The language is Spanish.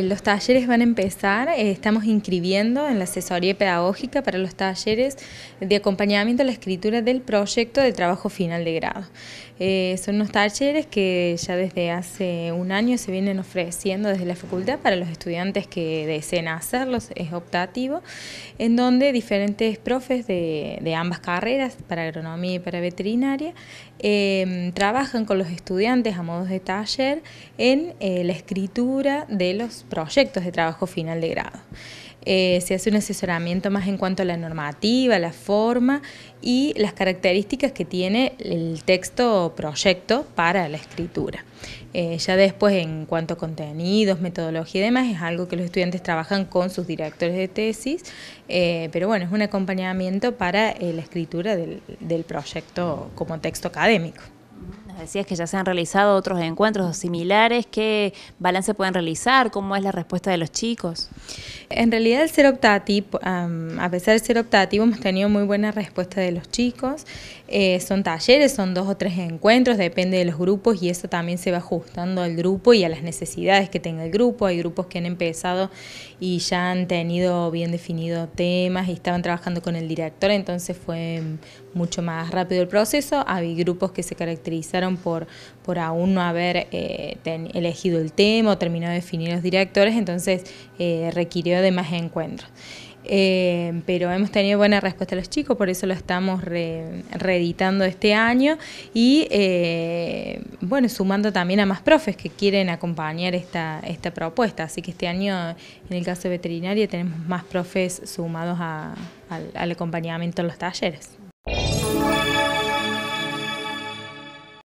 Eh, los talleres van a empezar, eh, estamos inscribiendo en la asesoría pedagógica para los talleres de acompañamiento a la escritura del proyecto de trabajo final de grado. Eh, son unos talleres que ya desde hace un año se vienen ofreciendo desde la facultad para los estudiantes que deseen hacerlos, es optativo, en donde diferentes profes de, ambas carreras, para agronomía y para veterinaria, em, trabajan con los estudiantes a modos de taller en la escritura de los proyectos de trabajo final de grado. Eh, se hace un asesoramiento más en cuanto a la normativa, la forma y las características que tiene el texto o proyecto para la escritura. Eh, ya después en cuanto a contenidos, metodología y demás, es algo que los estudiantes trabajan con sus directores de tesis, eh, pero bueno, es un acompañamiento para la escritura del proyecto como texto académico decías que ya se han realizado otros encuentros similares. ¿Qué balance pueden realizar? ¿Cómo es la respuesta de los chicos? En realidad el ser optativo, a pesar de ser optativo, hemos tenido muy buena respuesta de los chicos. Eh, son talleres, son dos o tres encuentros, depende de los grupos y eso también se va ajustando al grupo y a las necesidades que tenga el grupo. Hay grupos que han empezado y ya han tenido bien definido temas y estaban trabajando con el director, entonces fue mucho más rápido el proceso. Había grupos que se caracterizaron por, aún no haber eh, elegido el tema o terminado de definir los directores, entonces eh, requirió de más encuentros. Eh, pero hemos tenido buena respuesta a los chicos, por eso lo estamos reeditando este año y bueno, sumando también a más profes que quieren acompañar esta, propuesta, así que este año en el caso de veterinaria tenemos más profes sumados al acompañamiento en los talleres.